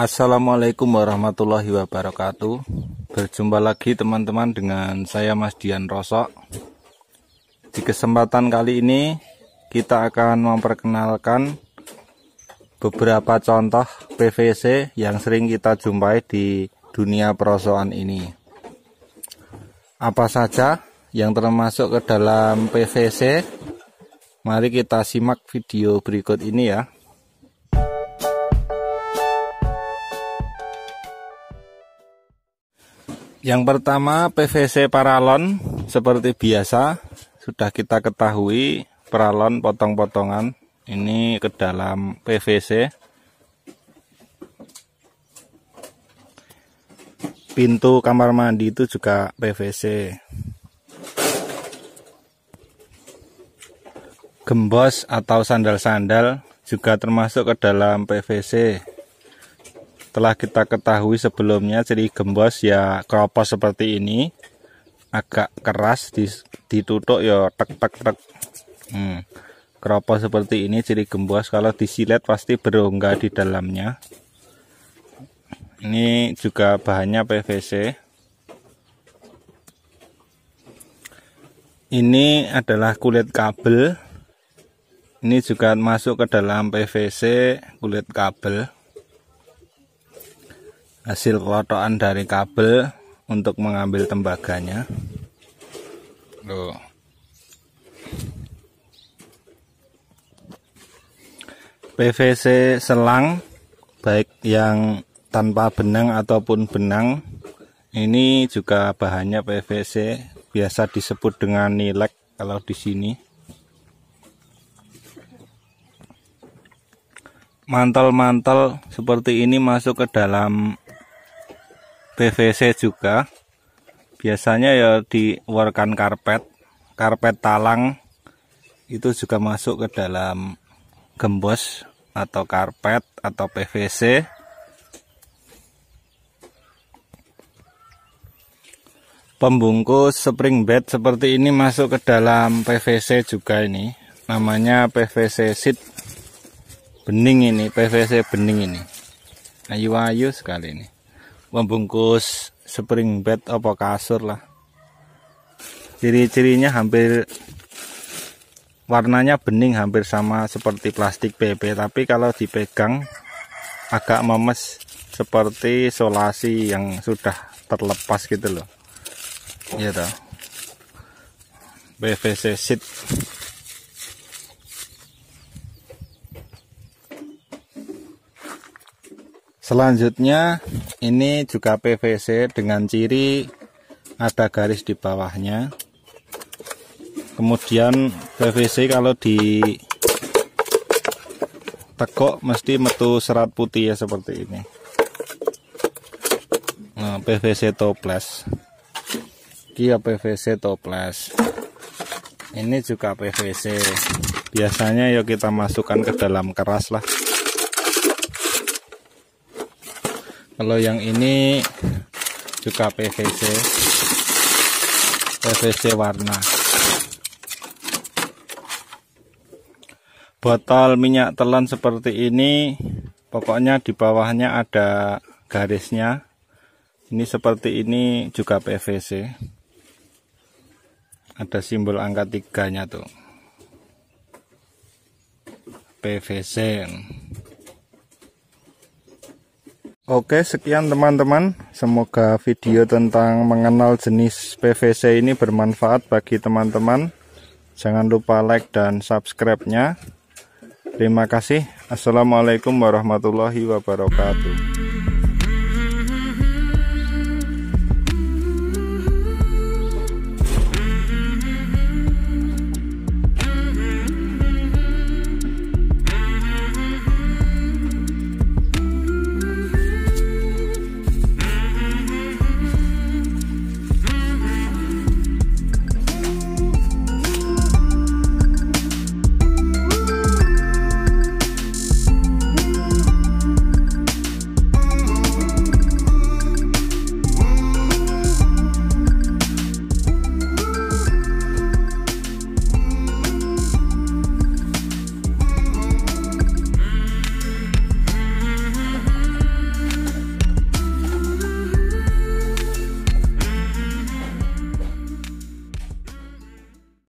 Assalamualaikum warahmatullahi wabarakatuh Berjumpa lagi teman-teman dengan saya Mas Dian Rosok Di kesempatan kali ini kita akan memperkenalkan beberapa contoh PVC yang sering kita jumpai di dunia perosokan ini Apa saja yang termasuk ke dalam PVC Mari kita simak video berikut ini ya Yang pertama PVC paralon seperti biasa sudah kita ketahui paralon potong-potongan ini ke dalam PVC. Pintu kamar mandi itu juga PVC. Gembos atau sandal-sandal juga termasuk ke dalam PVC telah kita ketahui sebelumnya jadi gembos ya keropos seperti ini agak keras ditutup ya tek tek tek hmm. keropos seperti ini jadi gembos kalau disilet pasti berongga di dalamnya ini juga bahannya PVC ini adalah kulit kabel ini juga masuk ke dalam PVC kulit kabel hasil kelotokan dari kabel untuk mengambil tembaganya loh PVC selang baik yang tanpa benang ataupun benang ini juga bahannya PVC biasa disebut dengan nilek kalau di sini mantel-mantel seperti ini masuk ke dalam PVC juga biasanya ya dikeluarkan karpet karpet talang itu juga masuk ke dalam gembos atau karpet atau PVC pembungkus spring bed seperti ini masuk ke dalam PVC juga ini namanya PVC seat bening ini PVC bening ini ayu-ayu sekali ini membungkus spring bed apa kasur lah ciri-cirinya hampir warnanya bening hampir sama seperti plastik PP tapi kalau dipegang agak memes seperti solasi yang sudah terlepas gitu loh ya toh PVC sheet selanjutnya ini juga PVC dengan ciri ada garis di bawahnya kemudian PVC kalau di tekok mesti metu serat putih ya seperti ini nah, PVC toples kia ya PVC toples ini juga PVC biasanya yuk ya kita masukkan ke dalam keras lah kalau yang ini juga PVC PVC warna botol minyak telan seperti ini pokoknya di bawahnya ada garisnya ini seperti ini juga PVC ada simbol angka tiganya tuh PVC Oke, sekian teman-teman. Semoga video tentang mengenal jenis PVC ini bermanfaat bagi teman-teman. Jangan lupa like dan subscribe-nya. Terima kasih. Assalamualaikum warahmatullahi wabarakatuh.